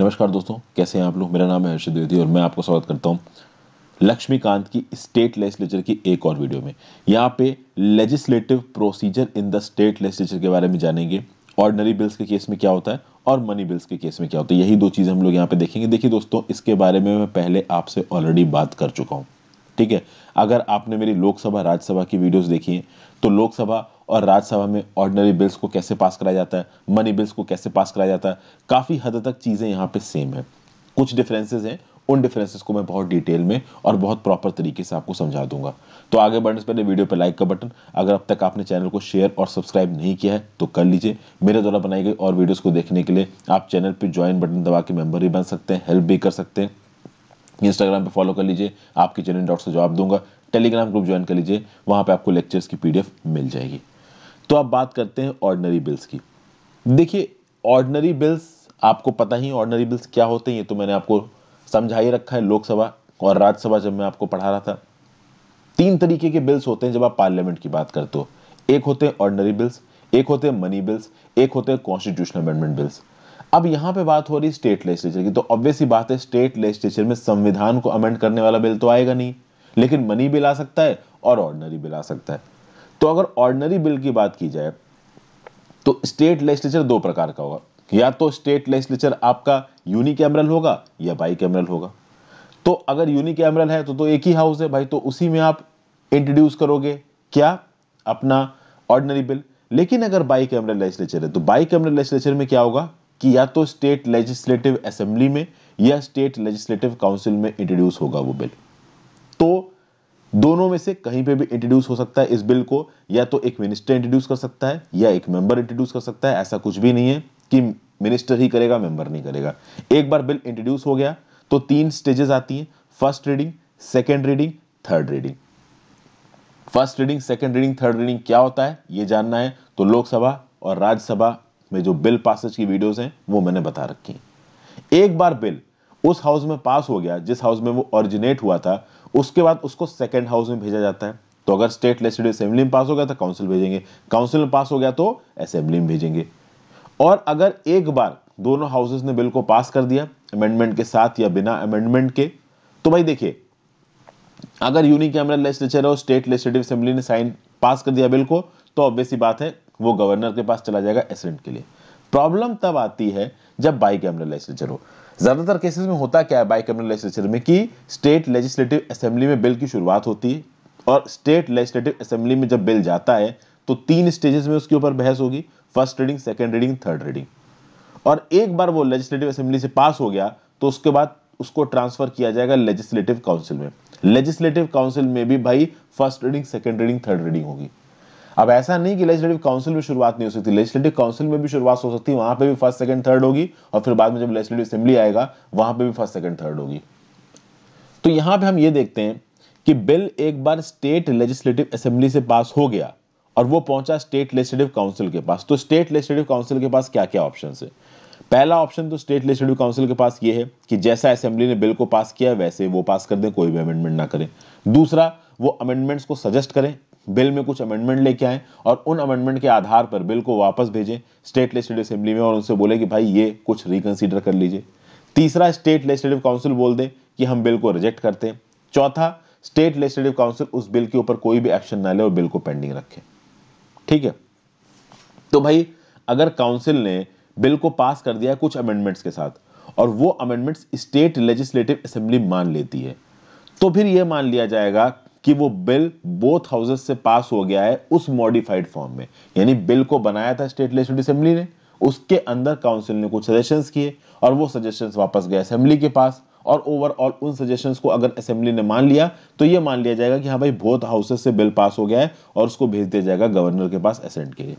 नमस्कार दोस्तों कैसे हैं आप लोग मेरा नाम है हर्षद द्विवेदी और मैं आपका स्वागत करता हूँ लक्ष्मीकांत की स्टेट लेजिस्लेचर की एक और वीडियो में यहाँ पे legislative procedure in the state legislature के बारे में जानेंगे ऑर्डनरी बिल्स के केस में क्या होता है और मनी बिल्स के केस में क्या होता है यही दो चीज़ें हम लोग यहाँ पे देखेंगे देखिए दोस्तों इसके बारे में मैं पहले आपसे ऑलरेडी बात कर चुका हूँ ठीक है अगर आपने मेरी लोकसभा राज्यसभा की वीडियोस देखी हैं तो लोकसभा और राज्यसभा में ऑर्डनरी बिल्स को कैसे पास कराया जाता है मनी बिल्स को कैसे पास कराया जाता है काफ़ी हद तक चीज़ें यहाँ पे सेम है कुछ डिफरेंसेस हैं उन डिफरेंसेस को मैं बहुत डिटेल में और बहुत प्रॉपर तरीके से आपको समझा दूंगा तो आगे बढ़ने से पहले वीडियो पर लाइक का बटन अगर अब तक आपने चैनल को शेयर और सब्सक्राइब नहीं किया है तो कर लीजिए मेरे द्वारा बनाई गई और वीडियोस को देखने के लिए आप चैनल पर ज्वाइन बटन दबा के मेम्बर भी बन सकते हैं हेल्प भी कर सकते हैं इंस्टाग्राम पे फॉलो कर लीजिए आपके चैनल डॉट से जवाब दूंगा टेलीग्राम ग्रुप ज्वाइन कर लीजिए वहाँ पे आपको लेक्चर्स की पीडीएफ मिल जाएगी तो अब बात करते हैं ऑर्डनरी बिल्स की देखिए ऑर्डनरी बिल्स आपको पता ही ऑर्डनरी बिल्स क्या होते हैं ये तो मैंने आपको समझा ही रखा है लोकसभा और राज्यसभा जब मैं आपको पढ़ा रहा था तीन तरीके के बिल्स होते हैं जब आप पार्लियामेंट की बात करते हो एक होते हैं ऑर्डनरी बिल्स एक होते हैं मनी बिल्स एक होते हैं कॉन्स्टिट्यूशन अमेंडमेंट बिल्स अब यहां पे बात हो रही स्टेट लेजिस्लेचर की तो ऑब्वियसली बात है स्टेट लेजिस्लेचर में संविधान को अमेंड करने वाला बिल तो आएगा नहीं लेकिन मनी बिल आ सकता है और ऑर्डनरी बिल आ सकता है तो अगर ऑर्डनरी बिल की बात की जाए तो स्टेट लेजिस्लेचर दो प्रकार का होगा या तो स्टेट लेजिस्लेचर आपका यूनी होगा या बाई कैमरल होगा तो अगर यूनी है तो तो एक ही हाउस है भाई तो उसी में आप इंट्रोड्यूस करोगे क्या अपना ऑर्डनरी बिल लेकिन अगर बाई कैमरल लेजिस्लेचर है तो बाई कैमरल लेजिस्लेचर में क्या होगा कि या तो स्टेट लेजिस्लेटिव असेंबली में या स्टेट लेजिस्लेटिव काउंसिल में इंट्रोड्यूस होगा वो बिल तो दोनों में से कहीं पे भी इंट्रोड्यूस हो सकता है इस बिल को या तो एक मिनिस्टर इंट्रोड्यूस कर सकता है या एक मेंबर इंट्रोड्यूस कर सकता है ऐसा कुछ भी नहीं है कि मिनिस्टर ही करेगा मेंबर नहीं करेगा एक बार बिल इंट्रोड्यूस हो गया तो तीन स्टेजेस आती हैं first reading second reading third reading first reading second reading third reading क्या होता है ये जानना है तो लोकसभा और राज्यसभा में जो बिल पासेज की वीडियोज हैं वो मैंने बता रखी एक बार बिल उस हाउस में पास हो गया जिस हाउस में वो ऑरिजिनेट हुआ था उसके बाद उसको सेकेंड हाउस में भेजा जाता है तो अगर स्टेट लेजिस्लेटिव असेंबली में पास हो गया तो काउंसिल भेजेंगे काउंसिल में पास हो गया तो असेंबली में भेजेंगे और अगर एक बार दोनों हाउसेस ने बिल को पास कर दिया अमेंडमेंट के साथ या बिना अमेंडमेंट के तो भाई देखिए अगर यूनिक कैमरल लेजिस्लेचर और स्टेट लेजिस्लेटिव असेंबली ने साइन पास कर दिया बिल को तो ऑब्वियसली बात है वो गवर्नर के पास चला जाएगा एसेंट के लिए प्रॉब्लम तब आती है जब बाई कैमरल लेजिस्लेचर हो ज़्यादातर केसेस में होता क्या है बाई कम्युनल लेजिस्लेचर में कि स्टेट लेजिस्लेटिव असेंबली में बिल की शुरुआत होती है और स्टेट लेजिस्लेटिव असेंबली में जब बिल जाता है तो तीन स्टेजेस में उसके ऊपर बहस होगी first reading second reading third reading और एक बार वो लेजिस्लेटिव असेंबली से पास हो गया तो उसके बाद उसको ट्रांसफर किया जाएगा लेजिस्लेटिव काउंसिल में लेजिस्लेटिव काउंसिल में भी भाई first reading second reading third reading होगी अब ऐसा नहीं कि लेजिस्लेटिव काउंसिल में शुरुआत नहीं हो सकती लेजिस्लेटिव काउंसिल में भी शुरुआत हो सकती है वहां पर भी फर्स्ट सेकंड थर्ड होगी और फिर बाद में जब लेजिस्लेटिव असेंबली आएगा वहां पर भी फर्स्ट सेकंड थर्ड होगी तो यहां पर हम ये देखते हैं कि बिल एक बार स्टेट लेजिस्लेटिव असेंबली से पास हो गया और वो पहुंचा स्टेट लेजिस्लेटिव काउंसिल के पास तो स्टेट लेजिस्लेटिव काउंसिल के पास क्या क्या ऑप्शन है पहला ऑप्शन तो स्टेट लेजिस्लेटिव काउंसिल के पास ये है कि जैसा असेंबली ने बिल को पास किया वैसे वो पास कर दें कोई भी अमेंडमेंट ना करें दूसरा वो अमेंडमेंट्स को सजेस्ट करें बिल में कुछ अमेंडमेंट लेके आए और उन अमेंडमेंट के आधार पर बिल को वापस भेजें स्टेट लेजिस्लेटिव असेंबली में और उनसे बोले कि भाई ये कुछ रिकन्सिडर कर लीजिए तीसरा स्टेट लेजिस्लेटिव काउंसिल बोल दें कि हम बिल को रिजेक्ट करते हैं चौथा स्टेट लेजिस्लेटिव काउंसिल उस बिल के ऊपर कोई भी एक्शन ना ले और बिल को पेंडिंग रखे ठीक है तो भाई अगर काउंसिल ने बिल को पास कर दिया कुछ अमेंडमेंट्स के साथ और वो अमेंडमेंट्स स्टेट लेजिस्लेटिव असेंबली मान लेती है तो फिर ये मान लिया जाएगा कि वो बिल बोथ हाउसेस से पास हो गया है उस मॉडिफाइड फॉर्म में यानी बिल को बनाया था स्टेट लेजिस्लेटिव असेंबली ने उसके अंदर काउंसिल ने कुछ सजेशंस किए और वो सजेशंस वापस गए असेंबली के पास और ओवरऑल उन सजेशंस को अगर असेंबली ने मान लिया तो ये मान लिया जाएगा कि हाँ भाई बोथ हाउसेस से बिल पास हो गया है और उसको भेज दिया जाएगा गवर्नर के पास असेंट के लिए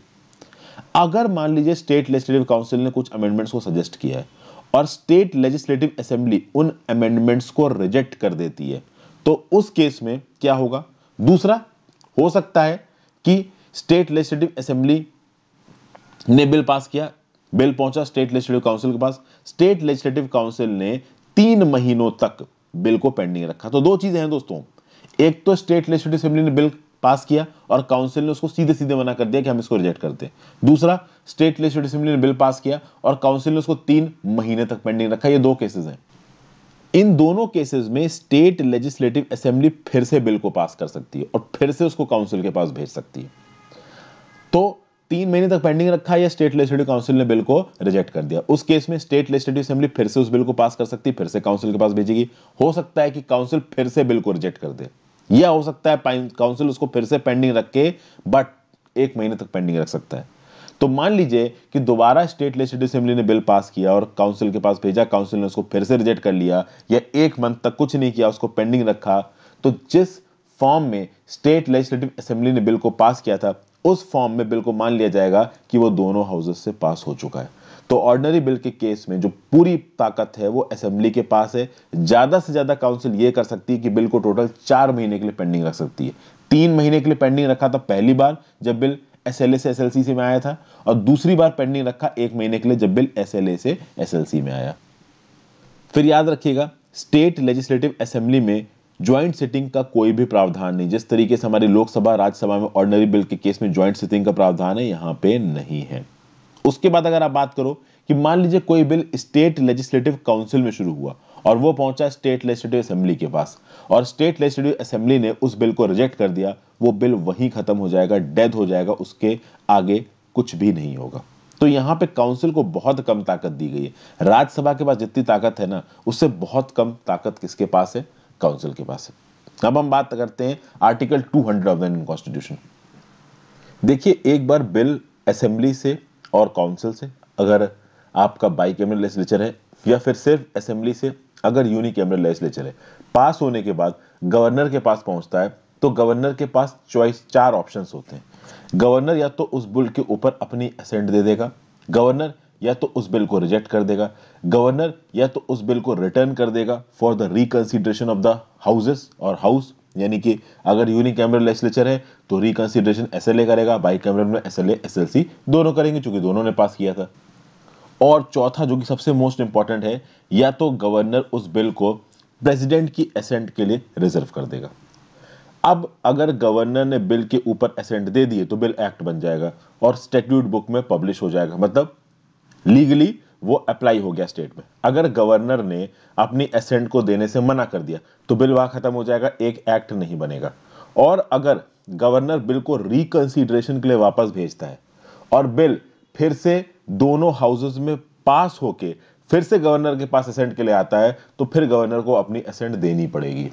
अगर मान लीजिए स्टेट लेजिस्लेटिव काउंसिल ने कुछ अमेंडमेंट्स को सजेस्ट किया है और स्टेट लेजिस्लेटिव असेंबली उन अमेंडमेंट्स को रिजेक्ट कर देती है तो उस केस में क्या होगा दूसरा हो सकता है कि स्टेट लेजिस्लेटिव असेंबली ने बिल पास किया बिल पहुंचा स्टेट लेजिस्लेटिव काउंसिल के पास स्टेट लेजिस्लेटिव काउंसिल ने तीन महीनों तक बिल को पेंडिंग रखा तो दो चीजें हैं दोस्तों एक तो स्टेट लेजिस्लेटिव असेंबली ने बिल पास किया और काउंसिल ने उसको सीधे सीधे मना कर दिया कि हम इसको रिजेक्ट करते हैं दूसरा स्टेट लेजिस्लेटिव असेंबली ने बिल पास किया और काउंसिल ने उसको तीन महीने तक पेंडिंग रखा ये दो केसेस हैं इन दोनों केसेस में स्टेट लेजिस्लेटिव असेंबली फिर से बिल को पास कर सकती है और फिर से उसको काउंसिल के पास भेज सकती है तो तीन महीने तक पेंडिंग रखा या स्टेट लेजिस्लेटिव काउंसिल ने बिल को रिजेक्ट कर दिया उस केस में स्टेट लेजिस्लेटिव असेंबली फिर से उस बिल को पास कर सकती है फिर से काउंसिल के पास भेजेगी हो सकता है कि काउंसिल फिर से बिल को रिजेक्ट कर दे या हो सकता है काउंसिल उसको फिर से पेंडिंग रख के बट एक महीने तक पेंडिंग रख सकता है तो मान लीजिए कि दोबारा स्टेट लेजिस्लेटिव असेंबली ने बिल पास किया और काउंसिल के पास भेजा काउंसिल ने उसको फिर से रिजेक्ट कर लिया या एक मंथ तक कुछ नहीं किया उसको पेंडिंग रखा तो जिस फॉर्म में स्टेट लेजिस्लेटिव असेंबली ने बिल को पास किया था उस फॉर्म में बिल को मान लिया जाएगा कि वो दोनों हाउसेस से पास हो चुका है तो ऑर्डनरी बिल के केस में जो पूरी ताकत है वो असेंबली के पास है ज़्यादा से ज़्यादा काउंसिल ये कर सकती है कि बिल को टोटल चार महीने के लिए पेंडिंग रख सकती है तीन महीने के लिए पेंडिंग रखा था पहली बार जब बिल एस एल से एस से में आया था और दूसरी बार पेंडिंग रखा एक महीने के लिए जब बिल एस से एस में आया फिर याद रखिएगा स्टेट लेजिस्लेटिव असेंबली में ज्वाइंट सिटिंग का कोई भी प्रावधान नहीं जिस तरीके से हमारी लोकसभा राज्यसभा में ऑर्डनरी बिल के केस में ज्वाइंट सिटिंग का प्रावधान है यहां पे नहीं है उसके बाद अगर आप बात करो कि मान लीजिए कोई बिल स्टेट लेजिस्लेटिव काउंसिल में शुरू हुआ और वो पहुंचा स्टेट लेजिस्लेटिव असेंबली के पास और स्टेट लेजिस्लेटिव असेंबली ने उस बिल को रिजेक्ट कर दिया वो बिल वहीं खत्म हो जाएगा डेथ हो जाएगा उसके आगे कुछ भी नहीं होगा तो यहां पे काउंसिल को बहुत कम ताकत दी गई है राज्यसभा के पास जितनी ताकत है ना उससे बहुत कम ताकत किसके पास है काउंसिल के पास है अब हम बात करते हैं article 200 of the Indian constitution देखिए एक बार बिल असेंबली से और काउंसिल से अगर आपका बाई लेजिस्लेचर है या फिर सिर्फ असेंबली से अगर यूनी कैमरल लेजिस्लेचर है पास होने के बाद गवर्नर के पास पहुंचता है तो गवर्नर के पास चॉइस चार ऑप्शंस होते हैं गवर्नर या तो उस बिल के ऊपर अपनी असेंट दे देगा गवर्नर या तो उस बिल को रिजेक्ट कर देगा गवर्नर या तो उस बिल को रिटर्न कर देगा for the reconsideration of the houses और हाउस यानी कि अगर यूनिक कैमरल लेजिस्लेचर है तो रिकन्सिडरेशन एसएलए करेगा बाई कैमरल में एसएलए एसएलसी दोनों करेंगे चूंकि दोनों ने पास किया था और चौथा जो कि सबसे मोस्ट इंपॉर्टेंट है या तो गवर्नर उस बिल को प्रेसिडेंट की असेंट के लिए रिजर्व कर देगा अब अगर गवर्नर ने बिल के ऊपर असेंट दे दिए तो बिल एक्ट बन जाएगा और स्टेट्यूट बुक में पब्लिश हो जाएगा मतलब लीगली वो अप्लाई हो गया स्टेट में अगर गवर्नर ने अपनी असेंट को देने से मना कर दिया तो बिल वहां खत्म हो जाएगा एक एक्ट नहीं बनेगा और अगर गवर्नर बिल को रिकंसिडरेशन के लिए वापस भेजता है और बिल फिर से दोनों हाउसेज में पास होके फिर से गवर्नर के पास असेंट के लिए आता है तो फिर गवर्नर को अपनी असेंट देनी पड़ेगी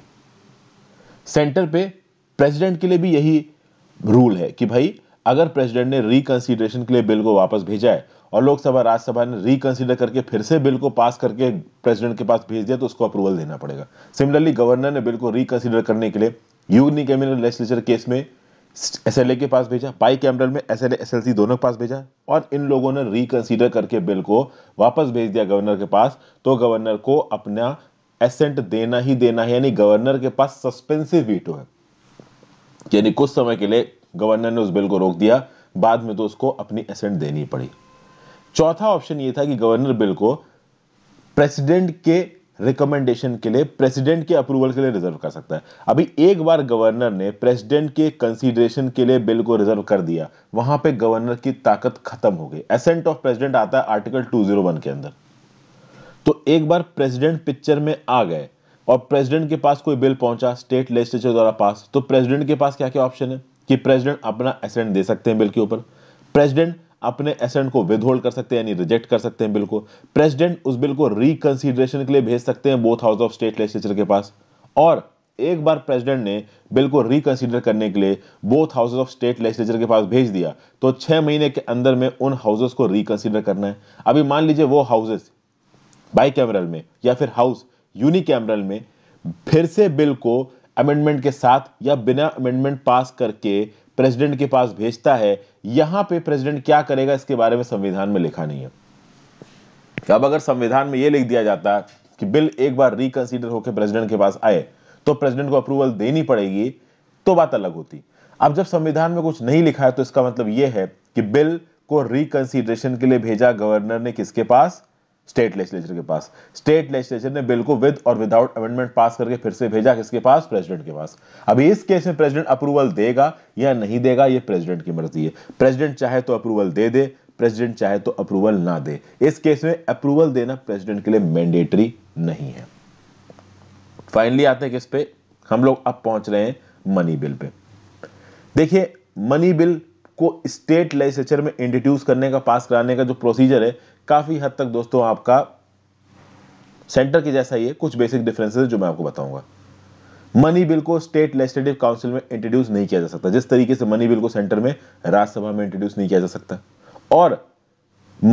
सेंटर पे प्रेसिडेंट के लिए भी यही रूल है कि भाई अगर प्रेसिडेंट ने रिकंसिडरेशन के लिए बिल को वापस भेजा है और लोकसभा राज्यसभा ने रिकंसिडर करके फिर से बिल को पास करके प्रेसिडेंट के पास भेज दिया तो उसको अप्रूवल देना पड़ेगा सिमिलरली गवर्नर ने बिल को रिकंसिडर करने के लिए यूनिकेमिनल लेजिस्लेचर केस में एस के पास भेजा पाई कैमरल में S L S L C दोनों के पास भेजा और इन लोगों ने रिकंसीडर करके बिल को वापस भेज दिया गवर्नर के पास तो गवर्नर को अपना एसेंट देना ही देना है यानी गवर्नर के पास सस्पेंसिव वीटो है यानी कुछ समय के लिए गवर्नर ने उस बिल को रोक दिया बाद में तो उसको अपनी एसेंट देनी पड़ी चौथा ऑप्शन ये था कि गवर्नर बिल को प्रेसिडेंट के रिकमेंडेशन के लिए प्रेसिडेंट के अप्रूवल के लिए रिजर्व कर सकता है अभी एक बार गवर्नर ने प्रेसिडेंट के कंसीडरेशन के लिए बिल को रिजर्व कर दिया वहां पे गवर्नर की ताकत खत्म हो गई एसेंट ऑफ प्रेसिडेंट आता है आर्टिकल 201 के अंदर तो एक बार प्रेसिडेंट पिक्चर में आ गए और प्रेसिडेंट के पास कोई बिल पहुंचा स्टेट लेजिस्लेचर द्वारा पास तो प्रेसिडेंट के पास क्या क्या ऑप्शन है कि प्रेसिडेंट अपना एसेंट दे सकते हैं बिल के ऊपर प्रेसिडेंट अपने एसेंट को विदहोल्ड कर सकते हैं यानी रिजेक्ट कर सकते हैं बिल को प्रेसिडेंट उस बिल को रिकंसिडरेशन के लिए भेज सकते हैं both house of state legislature के पास और एक बार प्रेसिडेंट ने बिल को रिकंसिडर करने के लिए both houses of state legislature के पास भेज दिया तो छह महीने के अंदर में उन हाउसेस को रिकंसिडर करना है अभी मान लीजिए वो हाउसेस बाई कैमरल में या फिर हाउस कैमरल में फिर से बिल को अमेंडमेंट के साथ या बिना अमेंडमेंट पास करके प्रेसिडेंट के पास भेजता है यहां पे प्रेसिडेंट क्या करेगा इसके बारे में संविधान में लिखा नहीं है तो अब अगर संविधान में यह लिख दिया जाता कि बिल एक बार रिकंसीडर होकर प्रेसिडेंट के पास आए तो प्रेसिडेंट को अप्रूवल देनी पड़ेगी तो बात अलग होती अब जब संविधान में कुछ नहीं लिखा है तो इसका मतलब यह है कि बिल को रिकंसीडरेशन के लिए भेजा गवर्नर ने किसके पास स्टेट लेजिस्लेचर के पास स्टेट लेजिस्लेचर ने बिल को विद और विदाउट अमेंडमेंट पास करके फिर से भेजा किसके पास प्रेसिडेंट के पास अभी इस केस में प्रेसिडेंट अप्रूवल देगा या नहीं देगा ये प्रेसिडेंट की मर्जी है प्रेसिडेंट चाहे तो अप्रूवल दे दे प्रेसिडेंट चाहे तो अप्रूवल ना दे इस केस में अप्रूवल देना प्रेसिडेंट के लिए मैंडेटरी नहीं है फाइनली आते हैं किस पे हम लोग अब पहुंच रहे हैं मनी बिल पे देखिए मनी बिल को स्टेट लेजिस्लेचर में इंट्रोड्यूस करने का पास कराने का जो प्रोसीजर है काफ़ी हद तक दोस्तों आपका सेंटर के जैसा ही है कुछ बेसिक डिफरेंसेस जो मैं आपको बताऊंगा मनी बिल को स्टेट लेजिस्लेटिव काउंसिल में इंट्रोड्यूस नहीं किया जा सकता जिस तरीके से मनी बिल को सेंटर में राज्यसभा में इंट्रोड्यूस नहीं किया जा सकता और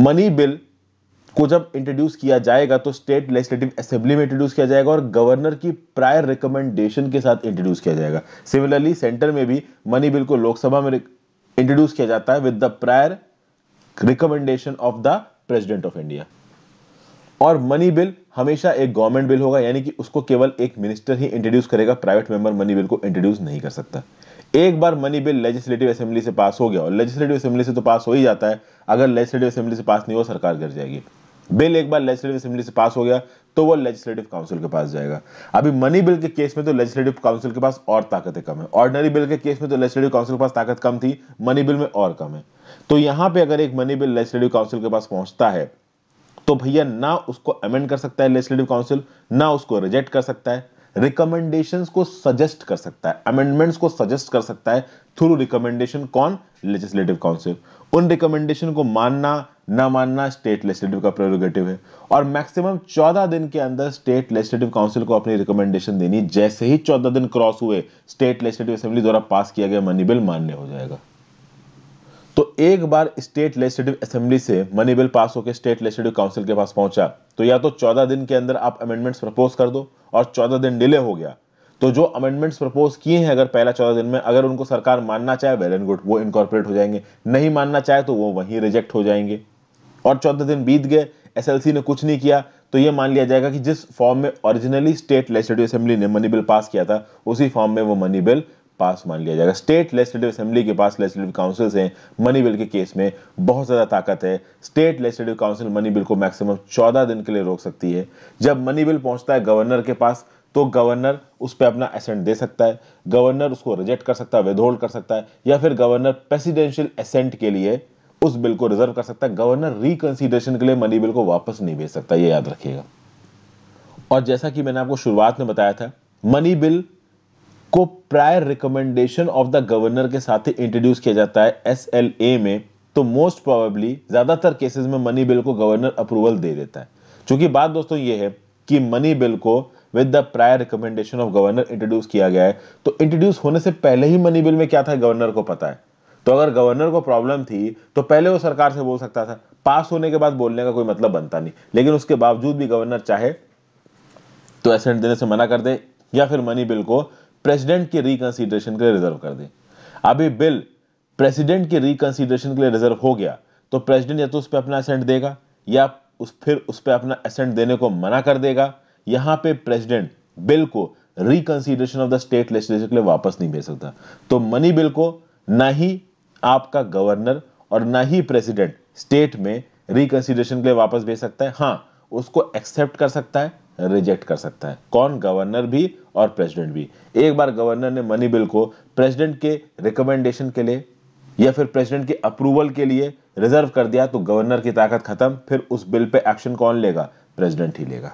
मनी बिल को जब इंट्रोड्यूस किया जाएगा तो स्टेट लेजिस्लेटिव असेंबली में इंट्रोड्यूस किया जाएगा और गवर्नर की प्रायर रिकमेंडेशन के साथ इंट्रोड्यूस किया जाएगा सिमिलरली सेंटर में भी मनी बिल को लोकसभा में इंट्रोड्यूस किया जाता है with the prior recommendation of the president of India और मनी बिल हमेशा एक गवर्नमेंट बिल होगा यानी कि उसको केवल एक मिनिस्टर ही इंट्रोड्यूस करेगा प्राइवेट मेंबर मनी बिल को इंट्रोड्यूस नहीं कर सकता एक बार मनी बिल लेजिस्लेटिव असेंबली से पास हो गया और लेजिस्लेटिव असेंबली से तो पास हो ही जाता है अगर लेजिस्लेटिव असेंबली से पास नहीं हो सरकार गिर जाएगी बिल एक बार लेजिस्लेटिव असेंबली से पास हो गया तो वो लेजिस्लेटिव काउंसिल के पास जाएगा अभी मनी बिल के केस में तो लेजिस्लेटिव काउंसिल के पास और ताकतें कम है ऑर्डनरी बिल के केस में तो लेजिस्लेटिव काउंसिल के पास ताकत कम थी मनी बिल में और कम है तो यहां पे अगर एक मनी बिल लेजिस्लेटिव काउंसिल के पास पहुंचता है तो भैया ना उसको अमेंड कर सकता है लेजिस्लेटिव काउंसिल ना उसको रिजेक्ट कर सकता है रिकमेंडेशन को सजेस्ट कर सकता है अमेंडमेंट को सजेस्ट कर सकता है थ्रू रिकमेंडेशन कौन लेजिस्लेटिव काउंसिल उन रिकमेंडेशन को मानना न मानना स्टेट लेजिस्लेटिव का प्रोरोगेटिव है और मैक्सिमम चौदह दिन के अंदर स्टेट लेजिस्लेटिव काउंसिल को अपनी रिकमेंडेशन देनी जैसे ही चौदह दिन क्रॉस हुए स्टेट लेजिस्लेटिव असेंबली द्वारा पास किया गया मनी बिल मान्य हो जाएगा तो एक बार स्टेट लेजिस्लेटिव असेंबली से मनी बिल पास होकर स्टेट लेजिस्लेटिव काउंसिल के पास पहुंचा तो या तो चौदह दिन के अंदर आप अमेंडमेंट्स प्रपोज कर दो और चौदह दिन डिले हो गया तो जो अमेंडमेंट्स प्रपोज किए हैं अगर पहला चौदह दिन में अगर उनको सरकार मानना चाहे वेल एंड गुड वो इनकॉर्पोरेट हो जाएंगे नहीं मानना चाहे तो वो वहीं रिजेक्ट हो जाएंगे और चौदह दिन बीत गए एसएलसी ने कुछ नहीं किया तो यह मान लिया जाएगा कि जिस फॉर्म में ओरिजिनली स्टेट लेजिस्लेटिव असेंबली ने मनी बिल पास किया था उसी फॉर्म में वो मनी बिल पास मान लिया जाएगा स्टेट लेजिस्लेटिव असेंबली के पास लेजिस्लेटिव काउंसिल्स हैं मनी बिल के केस में बहुत ज़्यादा ताकत है state legislative council money bill को मैक्सिमम 14 दिन के लिए रोक सकती है जब मनी बिल पहुंचता है गवर्नर के पास तो गवर्नर उस पर अपना असेंट दे सकता है गवर्नर उसको रिजेक्ट कर सकता है विदहोल्ड कर सकता है या फिर गवर्नर प्रेसिडेंशियल असेंट के लिए उस बिल को रिजर्व कर सकता है गवर्नर रिकंसिडरेशन के लिए मनी बिल को वापस नहीं भेज सकता यह याद रखिएगा और जैसा कि मैंने आपको शुरुआत में बताया था मनी बिल को prior recommendation of the governor के साथ ही इंट्रोड्यूस किया जाता है एस में तो मोस्ट प्रोबेबली ज्यादातर केसेस में मनी बिल को गवर्नर अप्रूवल दे देता है क्योंकि बात दोस्तों ये है कि मनी बिल को with the prior recommendation of governor introduce किया गया है तो इंट्रोड्यूस होने से पहले ही मनी बिल में क्या था गवर्नर को पता है तो अगर गवर्नर को प्रॉब्लम थी तो पहले वो सरकार से बोल सकता था पास होने के बाद बोलने का कोई मतलब बनता नहीं लेकिन उसके बावजूद भी गवर्नर चाहे तो एसेंट देने से मना कर दे या फिर मनी बिल को प्रेसिडेंट की रिकंसिडरेशन के लिए रिजर्व कर दे अभी बिल प्रेसिडेंट की रिकंसिडरेशन के लिए रिजर्व हो गया तो प्रेसिडेंट या तो उस पर अपना असेंट देगा या उस फिर उस पर अपना असेंट देने को मना कर देगा यहां पे प्रेसिडेंट बिल को reconsideration of the state legislature के लिए वापस नहीं भेज सकता तो मनी बिल को ना ही आपका गवर्नर और ना ही प्रेसिडेंट स्टेट में रिकंसिडरेशन के लिए वापस भेज सकता है हाँ उसको एक्सेप्ट कर सकता है रिजेक्ट कर सकता है कौन गवर्नर भी और प्रेसिडेंट भी एक बार गवर्नर ने मनी बिल को प्रेसिडेंट के रिकमेंडेशन के लिए या फिर प्रेसिडेंट के अप्रूवल के लिए रिजर्व कर दिया तो गवर्नर की ताकत खत्म फिर उस बिल पे एक्शन कौन लेगा प्रेसिडेंट ही लेगा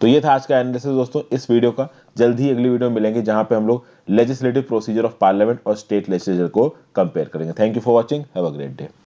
तो ये था आज का एनालिसिस दोस्तों इस वीडियो का जल्द ही अगली वीडियो में मिलेंगे जहां पे हम लोग लेजिस्लेटिव प्रोसीजर ऑफ पार्लियामेंट और स्टेट लेजिस्लेचर को कंपेयर करेंगे thank you for watching have a great day